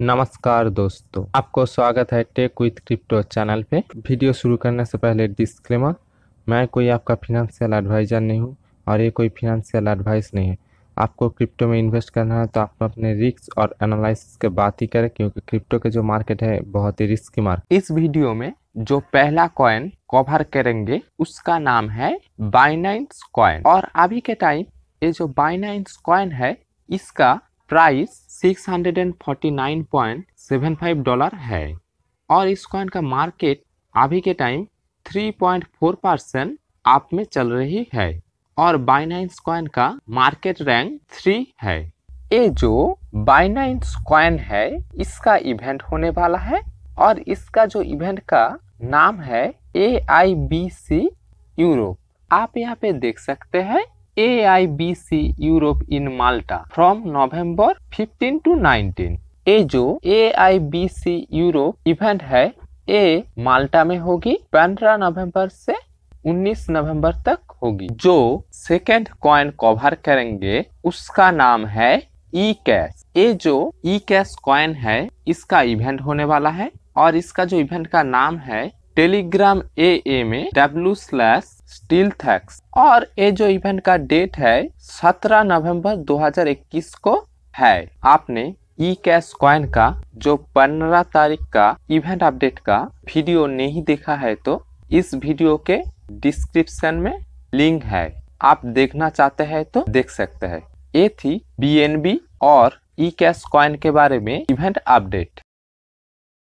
नमस्कार दोस्तों आपको स्वागत है टेक विथ क्रिप्टो चैनल पे वीडियो शुरू करने से पहले डिस्क्लेमर मैं कोई आपका फिनेंशियल एडवाइज़र नहीं हूँ और ये कोई फिनेंशियल एडवाइस नहीं है आपको क्रिप्टो में इन्वेस्ट करना है तो आप अपने रिस्क और एनालिसिस के बात ही करें क्योंकि क्रिप्टो के जो मार्केट है बहुत ही रिस्की मार्केट इस वीडियो में जो पहला कॉइन कवर करेंगे उसका नाम है बाइनाइंस कॉइन और अभी के टाइम ये जो बाइनाइंस कॉइन है इसका प्राइस 649.75 डॉलर है और इस कॉइन का मार्केट अभी के टाइम 3.4 परसेंट आप में चल रही है और बाइनाइंस कॉइन का मार्केट रैंक थ्री है ये जो बाइनाइंस कॉइन है इसका इवेंट होने वाला है और इसका जो इवेंट का नाम है ए आई बी सी यूरोप आप यहाँ पे देख सकते हैं AIBC Europe in Malta from November 15 to 19. ए जो A I B C Europe event है ए माल्टा में होगी 15 नवंबर से 19 नवंबर तक होगी जो सेकेंड कॉइन कवर करेंगे उसका नाम है ई कैश ये जो ई कैश कॉइन है इसका इवेंट होने वाला है और इसका जो इवेंट का नाम है टेलीग्राम ए ए में डब्ल्यू स्लैश स्टील थैक्स और ये जो इवेंट का डेट है 17 नवंबर 2021 को है आपने ई कैश क्वन का जो पंद्रह तारीख का इवेंट अपडेट का वीडियो नहीं देखा है तो इस वीडियो के डिस्क्रिप्शन में लिंक है आप देखना चाहते हैं तो देख सकते हैं ये थी बी और ई कैश क्वाइन के बारे में इवेंट अपडेट